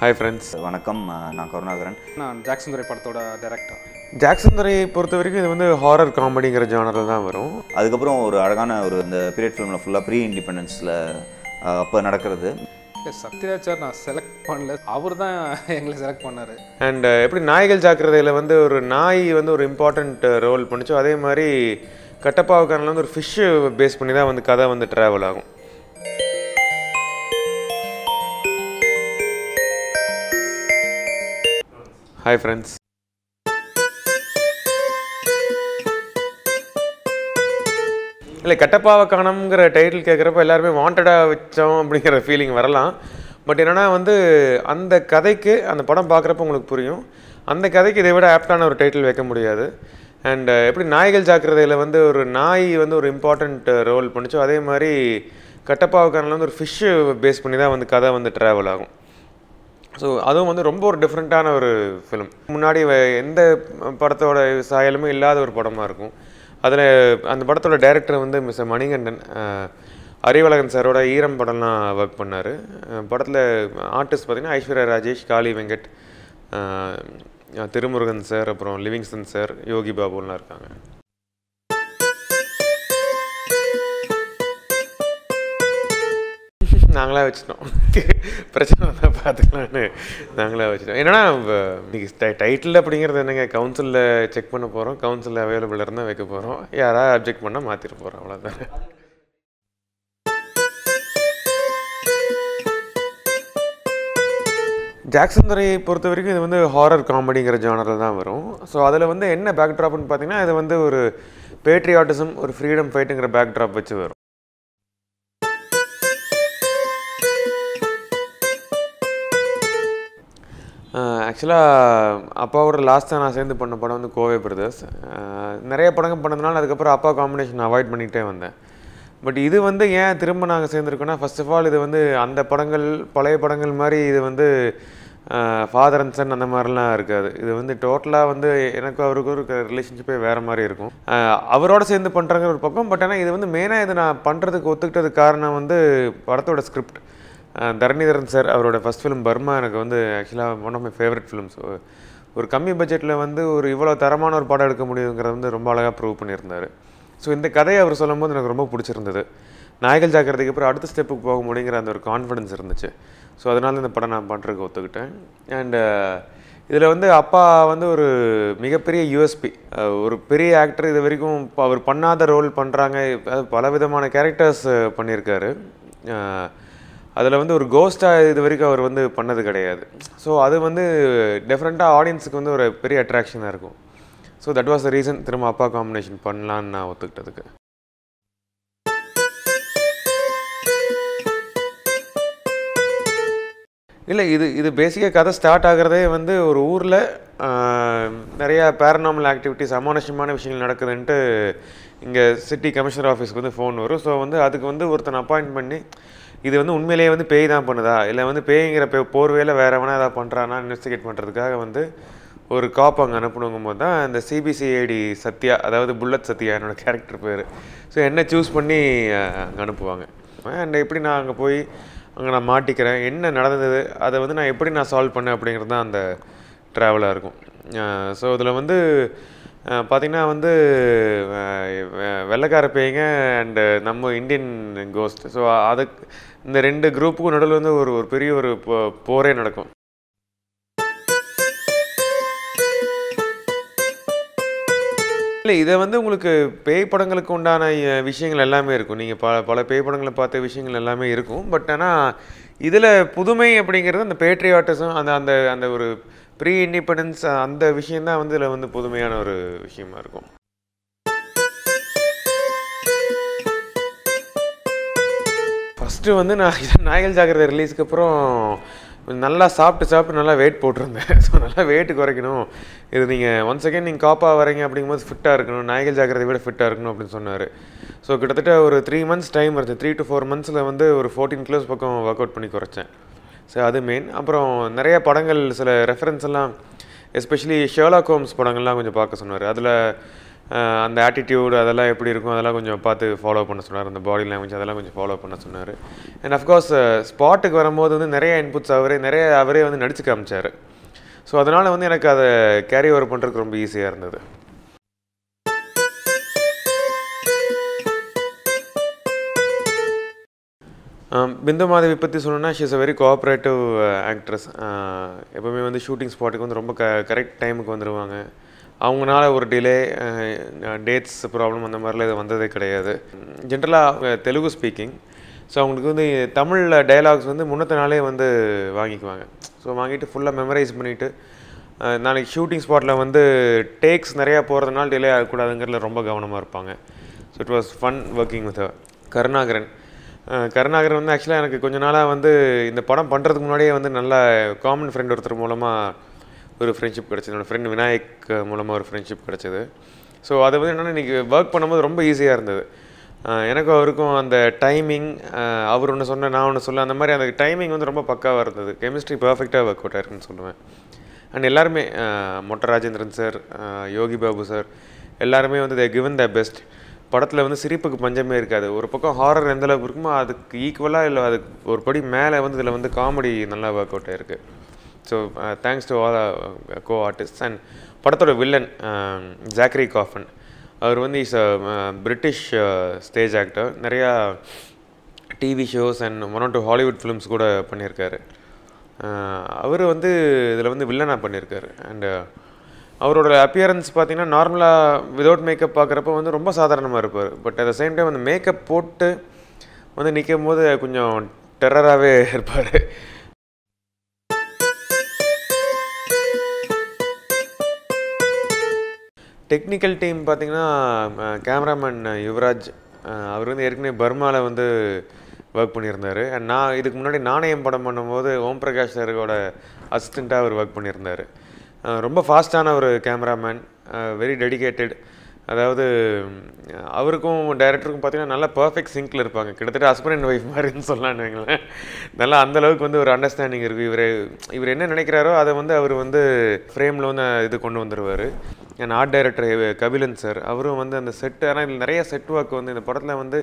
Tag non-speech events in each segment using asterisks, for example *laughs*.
hi friends வணக்கம் நான் கருணாகரன் நான் ஜாக்சன் துறை படத்தோட டேரக்டர் ஜாக்சன் துறையை பொறுத்த வரைக்கும் இது வந்து ஹாரர் காமெடிங்கிற ஜானரில் தான் வரும் அதுக்கப்புறம் ஒரு அழகான ஒரு இந்த பீரியட் ஃபிலிமில் ஃபுல்லாக ப்ரீ இண்டிபெண்டன்ஸில் அப்போ நடக்கிறது சத்யராஜ் சார் நான் செலக்ட் பண்ணல அவர் தான் எங்களை செலக்ட் பண்ணார் அண்ட் எப்படி நாய்கள் ஜாக்கிரதையில் வந்து ஒரு நாய் வந்து ஒரு இம்பார்ட்டண்ட் ரோல் பண்ணிச்சோ அதே மாதிரி கட்டப்பாவுக்கான வந்து ஒரு ஃபிஷ்ஷு பேஸ் பண்ணி தான் வந்து கதை வந்து ட்ராவல் ஆகும் ஹாய் ஃப்ரெண்ட்ஸ் இல்லை கட்டப்பாவக்கானங்கிற டைட்டில் கேட்குறப்ப எல்லாருமே வாண்டடாக வச்சோம் அப்படிங்கிற ஃபீலிங் வரலாம் பட் என்னென்னா வந்து அந்த கதைக்கு அந்த படம் பார்க்குறப்ப உங்களுக்கு புரியும் அந்த கதைக்கு இதை விட ஆப்டான ஒரு டைட்டில் வைக்க முடியாது அண்ட் எப்படி நாய்கள் ஜாக்கிரதையில் வந்து ஒரு நாய் வந்து ஒரு இம்பார்ட்டண்ட் ரோல் பண்ணிச்சோ அதே மாதிரி கட்டப்பாவுக்கானில் வந்து ஒரு ஃபிஷ்ஷு பேஸ் பண்ணி தான் வந்து கதை வந்து ட்ராவல் ஆகும் ஸோ அதுவும் வந்து ரொம்ப ஒரு டிஃப்ரெண்ட்டான ஒரு ஃபிலிம் முன்னாடி எந்த படத்தோட சாயலுமே இல்லாத ஒரு படமாக இருக்கும் அதில் அந்த படத்தோட டைரக்டர் வந்து மிஸ் மணிகண்டன் அறிவழகன் சாரோட ஈரம் படம்லாம் ஒர்க் பண்ணார் படத்தில் ஆர்டிஸ்ட் பார்த்திங்கன்னா ஐஸ்வர்யா ராஜேஷ் காளி வெங்கட் திருமுருகன் சார் அப்புறம் லிவிங்ஸ்டன் சார் யோகி பாபுலாம் இருக்காங்க நாங்களாக வச்சுட்டோம் பிரச்சனை தான் பார்த்துக்கலான்னு நாங்களாக வச்சுட்டோம் என்னென்னா இன்றைக்கி டை டைட்டில் அப்படிங்கிறது என்னங்க கவுன்சிலில் செக் பண்ண போகிறோம் கவுன்சிலில் அவைலபிள் இருந்தால் வைக்க போகிறோம் யாராவது அப்ஜெக்ட் பண்ணால் மாற்றிட்டு போகிறோம் அவ்வளோதான் ஜாக்சன் துறையை பொறுத்த வரைக்கும் இது வந்து ஹாரர் காமெடிங்கிற ஜானரில் தான் வரும் ஸோ அதில் வந்து என்ன பேக்ட்ராப்னு பார்த்தீங்கன்னா இது வந்து ஒரு பேட்ரியாட்டிசம் ஒரு ஃப்ரீடம் ஃபைட்டுங்கிற பேக்ட்ராப் வச்சு வரும் ஆக்சுவலாக அப்பாவோட லாஸ்ட்டாக நான் சேர்ந்து பண்ண படம் வந்து கோவை பிரதர்ஸ் நிறைய படங்கள் பண்ணதுனால அதுக்கப்புறம் அப்பா காம்பினேஷன் அவாய்ட் பண்ணிகிட்டே வந்தேன் பட் இது வந்து ஏன் திரும்ப நாங்கள் சேர்ந்துருக்கோன்னா ஃபஸ்ட் ஆஃப் ஆல் இது வந்து அந்த படங்கள் பழைய படங்கள் மாதிரி இது வந்து ஃபாதர் அண்ட் சன் அந்த மாதிரிலாம் இருக்காது இது வந்து டோட்டலாக வந்து எனக்கும் அவருக்கும் இருக்கிற ரிலேஷன்ஷிப்பே வேறு மாதிரி இருக்கும் அவரோட சேர்ந்து பண்ணுறங்கிற ஒரு பக்கம் பட் ஆனால் இது வந்து மெயினாக இது நான் பண்ணுறதுக்கு ஒத்துக்கிட்டது காரணம் வந்து படத்தோட ஸ்கிரிப்ட் தரணிதரன் சார் அவரோட ஃபஸ்ட் ஃபிலிம் பர்மா எனக்கு வந்து ஆக்சுவலாக one of my favourite films ஒரு கம்மி பட்ஜெட்டில் வந்து ஒரு இவ்வளோ தரமான ஒரு படம் எடுக்க முடியுங்கிறத வந்து ரொம்ப அழகாக ப்ரூவ் பண்ணியிருந்தார் ஸோ இந்த கதையை அவர் சொல்லும் எனக்கு ரொம்ப பிடிச்சிருந்தது நாயகல் ஜாக்கிரதைக்கு அப்புறம் அடுத்த ஸ்டெப்புக்கு போக முடியுங்கிற அந்த ஒரு கான்ஃபிடன்ஸ் இருந்துச்சு ஸோ அதனால இந்த படம் நான் பண்ணுறதுக்கு ஒத்துக்கிட்டேன் அண்டு இதில் வந்து அப்பா வந்து ஒரு மிகப்பெரிய யூஎஸ்பி ஒரு பெரிய ஆக்டர் இது வரைக்கும் அவர் பண்ணாத ரோல் பண்ணுறாங்க பல விதமான கேரக்டர்ஸ் பண்ணியிருக்காரு அதில் வந்து ஒரு கோஸ்ட்டாக இது வரைக்கும் அவர் வந்து பண்ணது கிடையாது ஸோ அது வந்து டிஃப்ரெண்ட்டாக ஆடியன்ஸுக்கு வந்து ஒரு பெரிய அட்ராக்ஷனாக இருக்கும் so that was the reason திரும்ப அப்பா காம்பினேஷன் பண்ணலான்னு நான் ஒத்துக்கிட்டதுக்கு இல்லை இது இது பேசிக்காக கதை ஸ்டார்ட் ஆகிறதே வந்து ஒரு ஊரில் நிறையா பேரனாமல் ஆக்டிவிட்டிஸ் அமானுஷ்யமான விஷயங்கள் நடக்குதுன்ட்டு இங்கே சிட்டி கமிஷனர் ஆஃபீஸ்க்கு வந்து ஃபோன் வரும் ஸோ வந்து அதுக்கு வந்து ஒருத்தன் அப்பாயிண்ட் பண்ணி இது வந்து உண்மையிலேயே வந்து பேய் தான் பண்ணுதா இல்லை வந்து பேய்ங்கிற பே போர்வையில் வேறு எவனா ஏதாவது பண்ணுறானா இன்வெஸ்டிகேட் பண்ணுறதுக்காக வந்து ஒரு காப் அங்கே அனுப்பணுங்கும் போது தான் இந்த சிபிசிஐடி சத்யா அதாவது புல்லட் சத்யா என்னோடய கேரக்டர் பேர் ஸோ என்ன சூஸ் பண்ணி அங்கே அனுப்புவாங்க அண்ட் எப்படி நான் அங்கே போய் அங்கே நான் மாட்டிக்கிறேன் என்ன நடந்தது அதை வந்து நான் எப்படி நான் சால்வ் பண்ணேன் அப்படிங்கிறது தான் அந்த ட்ராவலாக இருக்கும் ஸோ இதில் வந்து பார்த்திங்கன்னா வந்து வெள்ளைக்கார பேய்ங்க அண்டு நம்ம இந்தியன் கோஸ்ட் ஸோ அதுக்கு இந்த ரெண்டு குரூப்புக்கும் நடுவில் வந்து ஒரு ஒரு பெரிய ஒரு போரே நடக்கும் இல்லை இதை வந்து உங்களுக்கு பேய் படங்களுக்கு உண்டான விஷயங்கள் எல்லாமே இருக்கும் நீங்கள் பல பல பேய் படங்களை பார்த்த விஷயங்கள் எல்லாமே இருக்கும் பட் ஆனால் இதில் புதுமை அப்படிங்கிறது அந்த பேட்ரியாட்டிசம் அந்த அந்த அந்த ஒரு ப்ரீ இண்டிபெண்டன்ஸ் அந்த விஷயந்தான் வந்து இதில் வந்து புதுமையான ஒரு விஷயமா இருக்கும் ஃபஸ்ட்டு வந்து நான் *laughs* நாயகல் ஜாக்கிரதை ரிலீஸ்க்கு அப்புறம் நல்லா சாப்பிட்டு சாப்பிட்டு நல்லா வெயிட் போட்டிருந்தேன் ஸோ *laughs* நல்லா வெயிட் குறைக்கணும் இது நீங்கள் ஒன்ஸ் செகண்ட் நீங்கள் காப்பா வரீங்க அப்படிங்கும்போது ஃபிட்டாக இருக்கணும் நாயகல் ஜாக்கிரதை விட ஃபிட்டாக இருக்கணும் அப்படின்னு சொன்னார் ஸோ கிட்டத்தட்ட ஒரு த்ரீ மந்த்ஸ் டைம் இருந்துச்சு த்ரீ டு ஃபோர் மந்த்ஸில் வந்து ஒரு ஃபோர்டீன் கிலோஸ் பக்கம் ஒர்க் அவுட் பண்ணி குறைச்சேன் ஸோ அது மெயின் அப்புறம் நிறைய படங்கள் சில ரெஃபரன்ஸ் எல்லாம் எஸ்பெஷலி ஷேர்லா கோம்ஸ் படங்கள்லாம் கொஞ்சம் பார்க்க சொன்னார் அதில் அந்த ஆட்டிடியூடு அதெல்லாம் எப்படி இருக்கும் அதெல்லாம் கொஞ்சம் பார்த்து ஃபாலோ பண்ண சொன்னார் அந்த பாடி லாங்குவேஜ் அதெல்லாம் கொஞ்சம் ஃபாலோ பண்ண சொன்னார் அண்ட் அஃப்கோர்ஸ் ஸ்பாட்டுக்கு வரும்போது வந்து நிறைய இன்புட்ஸ் அவரே நிறைய அவரே வந்து நடிச்சு காமிச்சார் ஸோ அதனால் வந்து எனக்கு அதை கேரி ஓவர் பண்ணுறதுக்கு ரொம்ப ஈஸியாக இருந்தது பிந்து மாதவி பற்றி சொல்லணும்னா she's a very cooperative actress எப்போவுமே வந்து ஷூட்டிங் ஸ்பாட்டுக்கு வந்து ரொம்ப க கரெக்ட் டைமுக்கு வந்துடுவாங்க அவங்கனால ஒரு டிலே டேட்ஸ் ப்ராப்ளம் அந்த மாதிரிலாம் இது வந்ததே கிடையாது ஜென்ரலாக தெலுங்கு ஸ்பீக்கிங் ஸோ அவங்களுக்கு வந்து தமிழில் டைலாக்ஸ் வந்து முன்னத்த நாளே வந்து வாங்கிக்குவாங்க ஸோ வாங்கிட்டு ஃபுல்லாக மெமரைஸ் பண்ணிவிட்டு நாளைக்கு ஷூட்டிங் ஸ்பாட்டில் வந்து டேக்ஸ் நிறையா போகிறதுனால டிலே ஆகக்கூடாதுங்கிறதுல ரொம்ப கவனமாக இருப்பாங்க so it was fun working with Karunakaran Karunakaran வந்து ஆக்சுவலாக எனக்கு கொஞ்ச நாளாக வந்து இந்த படம் பண்ணுறதுக்கு முன்னாடியே வந்து நல்ல காமன் ஃப்ரெண்ட் ஒருத்தர் மூலமாக ஒரு ஃப்ரெண்ட்ஷிப் கிடச்சிது என்னோடய ஃப்ரெண்ட் விநாயக் மூலமாக ஒரு ஃப்ரெண்ட்ஷிப் கிடச்சிது ஸோ அதை வந்து என்னென்னா இன்றைக்கி ஒர்க் பண்ணும்போது ரொம்ப ஈஸியாக இருந்தது எனக்கும் அவருக்கும் அந்த டைமிங் அவர் ஒன்று சொன்ன நான் ஒன்று சொல்ல அந்த மாதிரி அந்த டைமிங் வந்து ரொம்ப பக்காவாக இருந்தது கெமிஸ்ட்ரி பர்ஃபெக்டாக ஒர்க் அவுட் ஆயிருக்குன்னு சொல்லுவேன் அண்ட் எல்லாருமே மொட்டராஜேந்திரன் ராஜேந்திரன் சார் யோகி பாபு சார் எல்லாருமே வந்து தே கிவன் த பெஸ்ட் படத்தில் வந்து சிரிப்புக்கு பஞ்சமே இருக்காது ஒரு பக்கம் ஹாரர் எந்த அளவுக்கு இருக்குமோ அதுக்கு ஈக்குவலாக இல்லை அதுக்கு ஒரு படி மேலே வந்து இதில் வந்து காமெடி நல்லா ஒர்க் அவுட் ஆயிருக்கு so thanks to all co artist and படத்தோட வில்லன் ஜாக்ரி காஃபன் அவர் வந்து is a British stage actor நிறையா TV shows and one or two Hollywood films கூட பண்ணியிருக்காரு uh, அவர் வந்து இதில் வந்து வில்லனாக பண்ணியிருக்காரு அண்டு அவரோட அப்பியரன்ஸ் பார்த்தீங்கன்னா நார்மலாக விதவுட் மேக்கப் பார்க்குறப்ப வந்து ரொம்ப சாதாரணமாக இருப்பார் but at the same time அந்த மேக்கப் போட்டு வந்து நிற்கும் போது கொஞ்சம் டெரராகவே இருப்பார் டெக்னிக்கல் டீம் பார்த்திங்கன்னா கேமராமேன் யுவராஜ் அவர் வந்து ஏற்கனவே பர்மாவில் வந்து ஒர்க் பண்ணியிருந்தார் அண்ட் நான் இதுக்கு முன்னாடி நாணயம் படம் பண்ணும்போது ஓம் பிரகாஷ் சாரோட அசிஸ்டண்ட்டாக அவர் ஒர்க் பண்ணியிருந்தார் ரொம்ப ஃபாஸ்ட்டான ஒரு கேமராமேன் வெரி டெடிக்கேட்டட் அதாவது அவருக்கும் டைரக்டருக்கும் பார்த்தீங்கன்னா நல்லா பர்ஃபெக்ட் சிங்கில் இருப்பாங்க கிட்டத்தட்ட ஹஸ்பண்ட் அண்ட் ஒய்ஃப் மாதிரின்னு சொல்லலான்னு நல்லா அந்தளவுக்கு வந்து ஒரு அண்டர்ஸ்டாண்டிங் இருக்குது இவர் இவர் என்ன நினைக்கிறாரோ அதை வந்து அவர் வந்து ஃப்ரேமில் வந்து இது கொண்டு வந்துடுவார் என் ஆர்ட் டைரக்டர் கபிலன் சார் அவரும் வந்து அந்த செட்டு ஆனால் இதில் நிறைய செட் ஒர்க் வந்து இந்த படத்தில் வந்து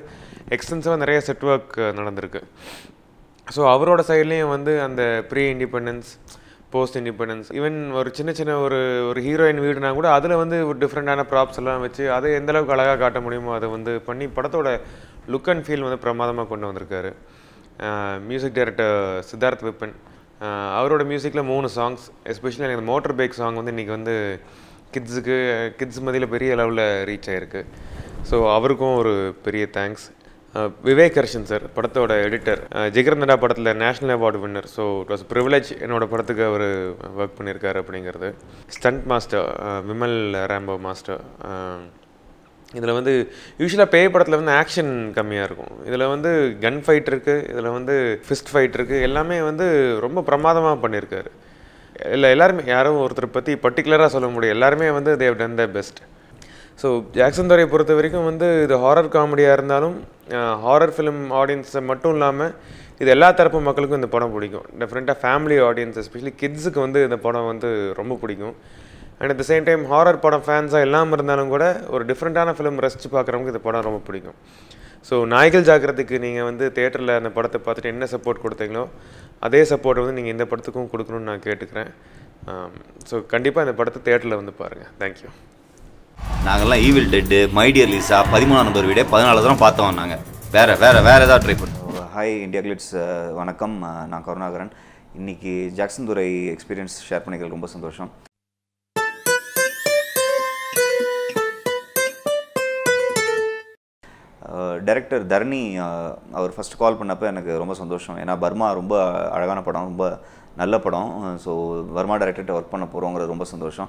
எக்ஸ்டென்சிவாக நிறைய செட் ஒர்க் நடந்திருக்கு ஸோ அவரோட சைட்லேயும் வந்து அந்த pre independence post independence even ஒரு சின்ன சின்ன ஒரு ஒரு ஹீரோயின் வீடுனா கூட அதில் வந்து ஒரு டிஃப்ரெண்ட்டான ப்ராப்ஸ் எல்லாம் வச்சு அதை எந்த அளவுக்கு அழகாக காட்ட முடியுமோ அதை வந்து பண்ணி படத்தோட லுக் அண்ட் ஃபீல் வந்து பிரமாதமாக கொண்டு வந்திருக்காரு மியூசிக் டைரக்டர் சித்தார்த் விப்பன் அவரோட மியூசிக்கில் மூணு சாங்ஸ் எஸ்பெஷலி எனக்கு மோட்டர் பைக் சாங் வந்து இன்றைக்கி வந்து கிட்ஸுக்கு கிட்ஸ் மதியில் பெரிய லெவலில் ரீச் ஆகிருக்கு ஸோ அவருக்கும் ஒரு பெரிய தேங்க்ஸ் விவேக் ஹர்ஷன் சார் படத்தோட எடிட்டர் ஜிகரந்தடா படத்தில் national award winner so it was privilege என்னோட படத்துக்கு அவர் ஒர்க் பண்ணியிருக்காரு அப்படிங்கிறது stunt master Vimal Rambo master இதில் வந்து யூஸ்வலாக பேய் படத்தில் வந்து ஆக்ஷன் கம்மியாக இருக்கும் இதில் வந்து கன் ஃபைட் இருக்குது இதில் வந்து ஃபிஸ்ட் ஃபைட் இருக்குது எல்லாமே வந்து ரொம்ப பிரமாதமாக பண்ணியிருக்காரு இல்லை எல்லாருமே யாரும் ஒருத்தர் பற்றி பர்டிகுலராக சொல்ல முடியும் எல்லாருமே வந்து they've done the best so Jackson துறையை பொறுத்த வரைக்கும் வந்து இது ஹாரர் காமெடியாக இருந்தாலும் ஹாரர் ஃபிலிம் ஆடியன்ஸை மட்டும் இல்லாமல் இது எல்லா தரப்பு மக்களுக்கும் இந்த படம் பிடிக்கும் டிஃப்ரெண்ட்டாக ஃபேமிலி ஆடியன்ஸ் எஸ்பெஷலி கிட்ஸுக்கு வந்து இந்த படம் வந்து ரொம்ப பிடிக்கும் and at the same time horror படம் ஃபேன்ஸாக இல்லாமல் இருந்தாலும் கூட ஒரு டிஃப்ரெண்ட்டான ஃபிலிம் ரசித்து பார்க்குறவங்க இந்த படம் ரொம்ப பிடிக்கும் ஸோ நாய்கள் ஜாக்கிரத்துக்கு நீங்கள் வந்து தேட்டரில் அந்த படத்தை பார்த்துட்டு என்ன சப்போர்ட் கொடுத்தீங்களோ அதே சப்போர்ட் வந்து நீங்கள் இந்த படத்துக்கும் கொடுக்கணும்னு நான் கேட்டுக்கிறேன் ஸோ கண்டிப்பாக இந்த படத்தை தேட்டரில் வந்து பாருங்கள் தேங்க்யூ நாங்கள்லாம் ஈவில் டெட்டு மைடியர் லீஸா பதிமூணாம் நம்பர் வீடே பதினாலு தரம் பார்த்தோம் நாங்கள் வேறு வேறு வேறு ஏதாவது ட்ரை பண்ணுவோம் ஹாய் இந்தியா கிளிட்ஸ் வணக்கம் நான் கருணாகரன் இன்னைக்கு ஜாக்சன் துரை எக்ஸ்பீரியன்ஸ் ஷேர் பண்ணிக்கிறது ரொம்ப சந்தோஷம் டைரக்டர் தரணி அவர் ஃபஸ்ட் கால் பண்ணப்போ எனக்கு ரொம்ப சந்தோஷம் ஏன்னா பர்மா ரொம்ப அழகான படம் ரொம்ப நல்ல படம் ஸோ பர்மா டைரக்டர்கிட்ட ஒர்க் பண்ண போகிறோங்கிறது ரொம்ப சந்தோஷம்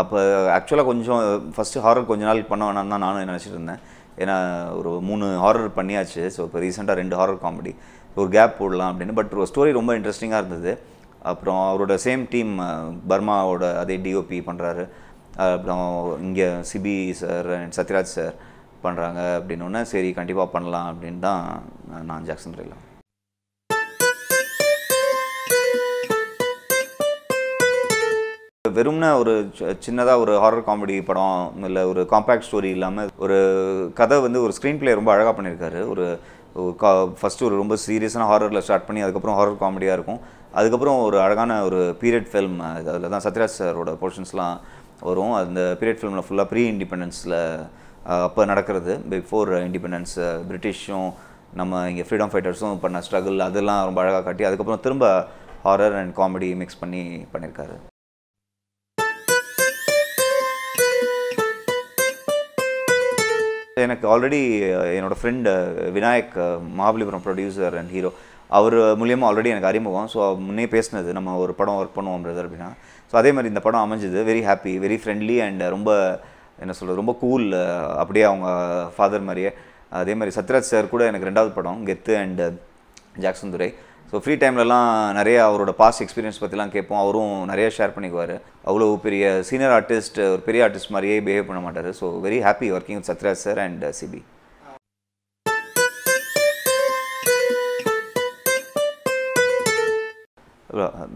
அப்போ ஆக்சுவலாக கொஞ்சம் ஃபஸ்ட்டு ஹாரர் கொஞ்ச நாள் பண்ண வேணாம்னு தான் நானும் நினச்சிட்டு இருந்தேன் ஏன்னா ஒரு மூணு ஹாரர் பண்ணியாச்சு ஸோ இப்போ ரீசெண்டாக ரெண்டு ஹாரர் காமெடி ஒரு கேப் போடலாம் அப்படின்னு பட் ஒரு ஸ்டோரி ரொம்ப இன்ட்ரெஸ்டிங்காக இருந்தது அப்புறம் அவரோட சேம் டீம் பர்மாவோட அதே டிஓபி பண்ணுறாரு அப்புறம் இங்கே Sibi sir and Sathyaraj sir பண்ணுறாங்க அப்படின்னோடனே சரி கண்டிப்பாக பண்ணலாம் அப்படின்னு தான் நான் ஜாக்சன் ரெல்லாம் வெறும்ன ஒரு சின்னதாக ஒரு ஹாரர் காமெடி படம் இல்லை ஒரு காம்பேக்ட் ஸ்டோரி இல்லாமல் ஒரு கதை வந்து ஒரு ஸ்க்ரீன் பிளே ரொம்ப அழகாக பண்ணியிருக்காரு ஒரு கா ஃபஸ்ட்டு ஒரு ரொம்ப சீரியஸான ஹாரரில் ஸ்டார்ட் பண்ணி அதுக்கப்புறம் ஹாரர் காமெடியாக இருக்கும் அதுக்கப்புறம் ஒரு அழகான ஒரு பீரியட் ஃபில்ம் அதில் தான் சத்யராஜ் சாரோட போர்ஷன்ஸ்லாம் வரும் அந்த பீரியட் ஃபிலிமில் ஃபுல்லாக ப்ரீ இண்டிபெண்டன்ஸில் அப்போ நடக்கிறது பிஃபோர் இண்டிபெண்டன்ஸ் பிரிட்டிஷும் நம்ம இங்கே ஃப்ரீடம் ஃபைட்டர்ஸும் பண்ண ஸ்ட்ரகிள் அதெல்லாம் ரொம்ப அழகாக காட்டி அதுக்கப்புறம் திரும்ப ஹாரர் அண்ட் காமெடி மிக்ஸ் பண்ணி பண்ணியிருக்காரு எனக்கு ஆல்ரெடி என்னோடய friend Vinayak uh, Mahabalipuram producer and hero அவர் மூலியமாக ஆல்ரெடி எனக்கு அறிமுகம் ஸோ முன்னே பேசினது நம்ம ஒரு படம் ஒர்க் பண்ணுவோம் பிரதர் அப்படின்னா ஸோ அதே மாதிரி இந்த படம் அமைஞ்சது very happy very friendly and ரொம்ப என்ன சொல்கிறது ரொம்ப கூல் uh, அப்படியே அவங்க ஃபாதர் மாதிரியே அதே மாதிரி சத்யராஜ் சார் கூட எனக்கு ரெண்டாவது படம் Gethu and Jackson Durai so free டைம்லலாம் நிறைய அவரோட பாஸ்ட் எக்ஸ்பீரியன்ஸ் பற்றிலாம் கேட்போம் அவரும் நிறைய ஷேர் பண்ணிக்குவார் அவ்வளோ பெரிய சீனியர் ஆர்டிஸ்ட் ஒரு பெரிய ஆர்டிஸ்ட் மாதிரியே பிஹேவ் பண்ண மாட்டார் so very happy working with Sathyaraj sir and Sibi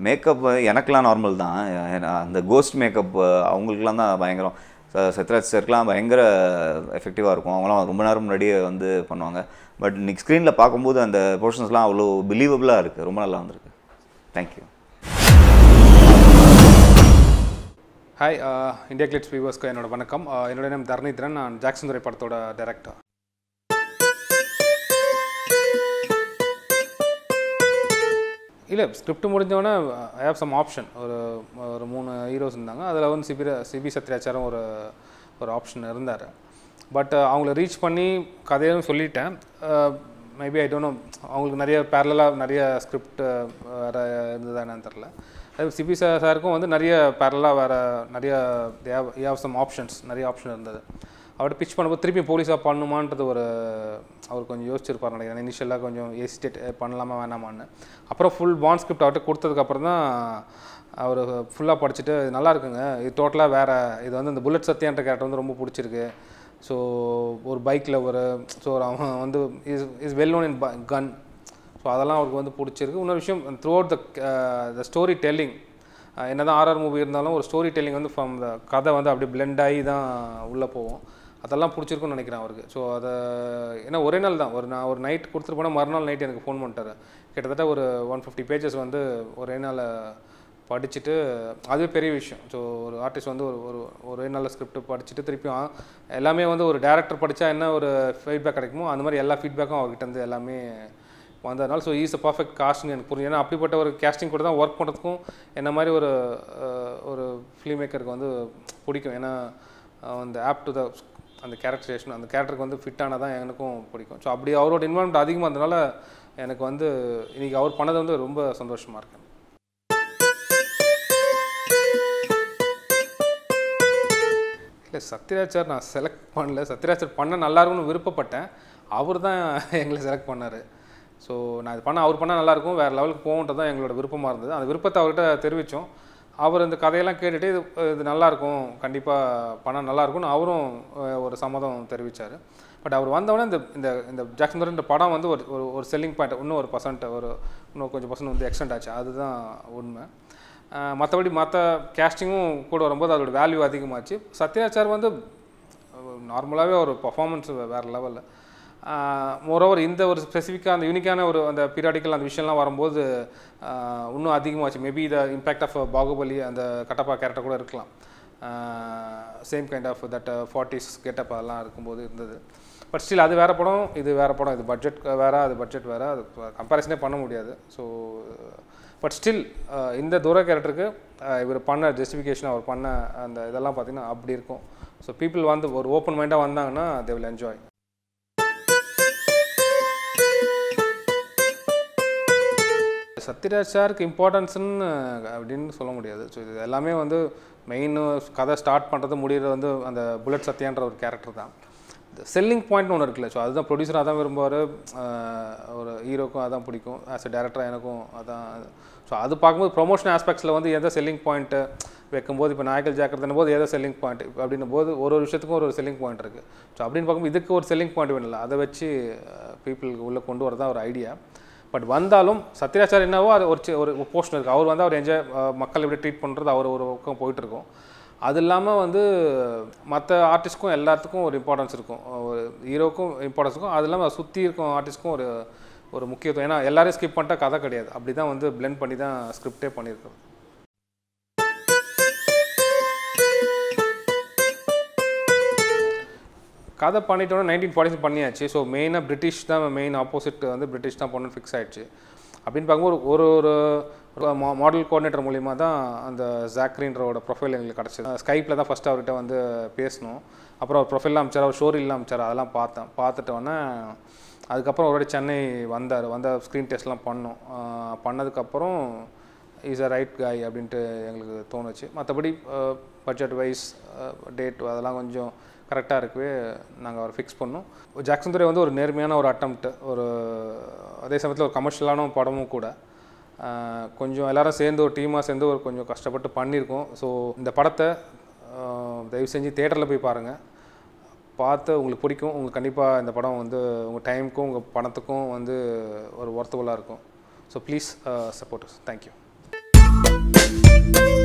makeup எனக்கெலாம் நார்மல் தான் அந்த கோஸ்ட் மேக்கப் அவங்களுக்குலாம் தான் பயங்கரம் சத்ராஜ் சார்க்கெலாம் பயங்கர எஃபெக்டிவாக இருக்கும் அவங்களாம் ரொம்ப நேரம் முன்னாடியே வந்து பண்ணுவாங்க பட் இன்னைக்கு ஸ்க்ரீனில் பார்க்கும்போது அந்த போர்ஷன்ஸ்லாம் அவ்வளோ பிலீவபிளாக இருக்குது ரொம்ப நல்லா வந்திருக்கு தேங்க்யூ ஹாய் இந்தியா கிளிட்ஸ் வியூவர்ஸ்க்கு என்னோட வணக்கம் uh, என்னோட நேம் தர்ணித்ரன் நான் ஜாக்சன் துறை படத்தோட டேரக்டர் இல்லை ஸ்கிரிப்ட் முடிஞ்சவொடனே ஐ ஹாவ் சம் ஆப்ஷன் ஒரு ஒரு மூணு ஹீரோஸ் இருந்தாங்க அதில் வந்து சிபி சிபி சத்யாச்சாரம் ஒரு ஒரு ஆப்ஷன் இருந்தார் பட் அவங்கள ரீச் பண்ணி கதையும் சொல்லிட்டேன் மேபி ஐ டோன்ட் நோ அவங்களுக்கு நிறைய பேரலாக நிறைய ஸ்கிரிப்ட் வேறு இருந்தது என்னன்னு தெரில அது சிபி சாருக்கும் வந்து நிறைய பேரலாக வேறு நிறைய ஹேவ் சம் ஆப்ஷன்ஸ் நிறைய ஆப்ஷன் இருந்தது அவர்கிட்ட பிச் பண்ணும்போது திருப்பி போலீஸாக பண்ணுமான்றது ஒரு அவர் கொஞ்சம் யோசிச்சிருப்பார் நினைக்கிறேன் இனிஷியலாக கொஞ்சம் எஸ்டேட் பண்ணலாமா வேணாமான்னு அப்புறம் ஃபுல் பாண்ட் ஸ்கிரிப்ட் அவர்கிட்ட கொடுத்ததுக்கப்புறம் தான் அவர் ஃபுல்லாக படிச்சுட்டு நல்லா இருக்குங்க இது டோட்டலாக வேறு இது வந்து இந்த புல்லட் சத்யான்ற கேரக்டர் வந்து ரொம்ப பிடிச்சிருக்கு ஸோ ஒரு பைக்கில் ஒரு ஸோ அவன் வந்து is is well known in கன் ஸோ அதெல்லாம் அவருக்கு வந்து பிடிச்சிருக்கு இன்னொரு விஷயம் throughout the the story telling என்ன தான் ஆர்ஆர் மூவி இருந்தாலும் ஒரு ஸ்டோரி டெல்லிங் வந்து ஃப்ரம் த கதை வந்து அப்படியே பிளெண்ட் ஆகி தான் உள்ளே போவோம் அதெல்லாம் பிடிச்சிருக்குன்னு நினைக்கிறேன் அவருக்கு ஸோ அதை ஏன்னா ஒரே நாள் தான் ஒரு நான் ஒரு நைட் கொடுத்துட்டு போனால் மறுநாள் நைட் எனக்கு ஃபோன் பண்ணிட்டார் கிட்டத்தட்ட ஒரு ஒன் ஃபிஃப்டி பேஜஸ் வந்து ஒரே நாளில் படிச்சுட்டு அதுவே பெரிய விஷயம் ஸோ ஒரு ஆர்டிஸ்ட் வந்து ஒரு ஒரு ஒரே நல்ல ஸ்கிரிப்ட் படிச்சுட்டு திருப்பியும் எல்லாமே வந்து ஒரு டேரக்டர் படித்தா என்ன ஒரு ஃபீட்பேக் கிடைக்குமோ அந்த மாதிரி எல்லா ஃபீட்பேக்கும் அவர்கிட்ட இருந்து எல்லாமே வந்ததுனால so is a perfect casting எனக்கு புரியும் ஏன்னா அப்படிப்பட்ட ஒரு கேஸ்டிங் கூட தான் ஒர்க் பண்ணுறதுக்கும் என்ன மாதிரி ஒரு ஒரு ஃபிலிம் மேக்கருக்கு வந்து பிடிக்கும் ஏன்னா அந்த ஆப் டு த அந்த கேரக்டரைசேஷன் அந்த கேரக்டருக்கு வந்து ஃபிட்டான தான் எனக்கும் பிடிக்கும் ஸோ அப்படி அவரோட இன்வால்மெண்ட் அதிகமாக இருந்தனால எனக்கு வந்து இன்றைக்கி அவர் பண்ணது வந்து ரொம்ப சந்தோஷமாக இருக்கேன் இல்லை சத்யராஜர் நான் செலக்ட் பண்ணல சத்யராஜர் பண்ண நல்லா இருக்கும்னு விருப்பப்பட்டேன் அவர் தான் எங்களை செலக்ட் பண்ணார் ஸோ நான் இது பண்ண அவர் பண்ணால் நல்லாயிருக்கும் வேறு லெவலுக்கு போகன்றது தான் எங்களோட விருப்பமாக இருந்தது அந்த விருப்பத்தை அவர்கிட்ட தெரிவித்தோம் அவர் இந்த கதையெல்லாம் கேட்டுட்டு இது இது நல்லாயிருக்கும் கண்டிப்பாக பணம் நல்லாயிருக்கும்னு அவரும் ஒரு சம்மதம் தெரிவித்தார் பட் அவர் வந்தவொடனே இந்த இந்த இந்த படம் வந்து ஒரு ஒரு ஒரு செல்லிங் பாயிண்ட் இன்னும் ஒரு பர்சன்ட் ஒரு இன்னும் கொஞ்சம் பர்சன்ட் வந்து எக்ஸ்டெண்ட் ஆச்சு அதுதான் உண்மை மற்றபடி மற்ற கேஸ்டிங்கும் கூட வரும்போது அதோட வேல்யூ அதிகமாச்சு சத்யாச்சார் வந்து நார்மலாகவே ஒரு பர்ஃபாமன்ஸ் வேறு லெவலில் மோரோவர் இந்த ஒரு ஸ்பெசிஃபிக்காக அந்த யூனிக்கான ஒரு அந்த பீரியாடிக்கல் அந்த விஷயம்லாம் வரும்போது இன்னும் அதிகமாச்சு maybe the impact of Baahubali அந்த கட்டப்பா கேரக்டர் கூட இருக்கலாம் same kind of that forties getup அதெல்லாம் இருக்கும்போது இருந்தது பட் ஸ்டில் அது வேறு படம் இது வேறு படம் இது பட்ஜெட் வேறு அது பட்ஜெட் வேறு அது கம்பேரிசனே பண்ண முடியாது ஸோ பட் ஸ்டில் இந்த தூர கேரக்டருக்கு இவர் பண்ண ஜஸ்டிஃபிகேஷன் அவர் பண்ண அந்த இதெல்லாம் பார்த்திங்கன்னா அப்படி இருக்கும் ஸோ பீப்புள் வந்து ஒரு ஓப்பன் மைண்டாக வந்தாங்கன்னா தே வில் என்ஜாய் சத்யராஜாருக்கு இம்பார்ட்டன்ஸ்ன்னு அப்படின்னு சொல்ல முடியாது ஸோ இது எல்லாமே வந்து மெயின் கதை ஸ்டார்ட் பண்ணுறது முடிகிறது வந்து அந்த புல்லட் சத்யான்ற ஒரு கேரக்டர் தான் செல்லிங் பாயிண்ட்னு ஒன்று இருக்குல்ல ஸோ அதுதான் ப்ரொடியூசர் அதான் விரும்புவார் ஒரு ஹீரோக்கும் அதான் பிடிக்கும் ஆஸ் எ டேரக்டராக எனக்கும் அதான் ஸோ அது பார்க்கும்போது ப்ரொமோஷன் ஆஸ்பெக்ட்ஸில் வந்து எந்த செல்லிங் பாயிண்ட்டு வைக்கும்போது இப்போ நாயக்கல் ஜாக்கிரதன் போது ஏதோ செல்லிங் பாயிண்ட் அப்படின்னும் போது ஒரு ஒரு விஷயத்துக்கும் ஒரு ஒரு செல்லிங் பாயிண்ட் இருக்குது ஸோ அப்படின்னு பார்க்கும்போது இதுக்கு ஒரு செல்லிங் பாயிண்ட் வேணும்ல அதை வச்சு பீப்புளுக்கு உள்ளே கொண்டு வரதான் ஒரு ஐடியா பட் வந்தாலும் சத்யராச்சார் என்னவோ அது ஒரு ஒரு போர்ஷன் இருக்குது அவர் வந்து அவர் என்ஜாய் மக்கள் எப்படி ட்ரீட் பண்ணுறது அவர் ஒரு பக்கம் போயிட்டுருக்கோம் அது இல்லாமல் வந்து மற்ற ஆர்டிஸ்ட்க்கும் எல்லாத்துக்கும் ஒரு இம்பார்ட்டன்ஸ் இருக்கும் ஒரு ஹீரோக்கும் இம்பார்ட்டன்ஸ் இருக்கும் அது இல்லாமல் சுற்றி இருக்கும் ஆர்டிஸ்ட்க்கும் ஒரு ஒரு முக்கியத்துவம் ஏன்னா எல்லாரையும் ஸ்கிப் பண்ணிட்டா கதை கிடையாது அப்படி தான் வந்து பிளெண்ட் பண்ணி தான் ஸ்கிரிப்டே பண்ணியிருக்கோம் கதை பண்ணிட்டோன்னா நைன்டீன் ஃபார்ட்டி பண்ணியாச்சு ஸோ மெயினாக பிரிட்டிஷ் தான் மெயின் ஆப்போசிட் வந்து பிரிட்டிஷ் தான் பொண்ணு ஃபிக்ஸ் ஆகிடுச்சு அப்படின்னு பார்க்கும்போது ஒரு ஒரு மாடல் கோஆர்டினேட்டர் மூலியமாக தான் அந்த ஜாக்ரின்றோட ப்ரொஃபைல் எங்களுக்கு கிடச்சிது ஸ்கைப்பில் தான் ஃபஸ்ட்டு அவர்கிட்ட வந்து பேசணும் அப்புறம் அவர் ப்ரொஃபைல்லாம் அமைச்சார் அவர் ஷோரில் அமைச்சார் அதெல்லாம் பார்த்தேன் பார்த்துட்டோன்னே அதுக்கப்புறம் ஒருவாடி சென்னை வந்தார் வந்த ஸ்க்ரீன் டெஸ்ட்லாம் பண்ணோம் பண்ணதுக்கப்புறம் இஸ் அ ரைட் காய் அப்படின்ட்டு எங்களுக்கு தோணுச்சு மற்றபடி பட்ஜெட் வைஸ் டேட் அதெல்லாம் கொஞ்சம் கரெக்டாக இருக்கவே நாங்கள் அவரை ஃபிக்ஸ் பண்ணோம் ஜாக்சன் துறை வந்து ஒரு நேர்மையான ஒரு அட்டம்ப்ட் ஒரு அதே சமயத்தில் ஒரு கமர்ஷியலான படமும் கூட கொஞ்சம் எல்லாரும் சேர்ந்து ஒரு டீமாக சேர்ந்து ஒரு கொஞ்சம் கஷ்டப்பட்டு பண்ணியிருக்கோம் ஸோ இந்த படத்தை தயவு செஞ்சு தேட்டரில் போய் பாருங்கள் பார்த்து உங்களுக்கு பிடிக்கும் உங்களுக்கு கண்டிப்பாக இந்த படம் வந்து உங்கள் டைமுக்கும் உங்கள் பணத்துக்கும் வந்து ஒரு ஒர்த்துவலாக இருக்கும் ஸோ ப்ளீஸ் சப்போர்ட்டர்ஸ் தேங்க்யூ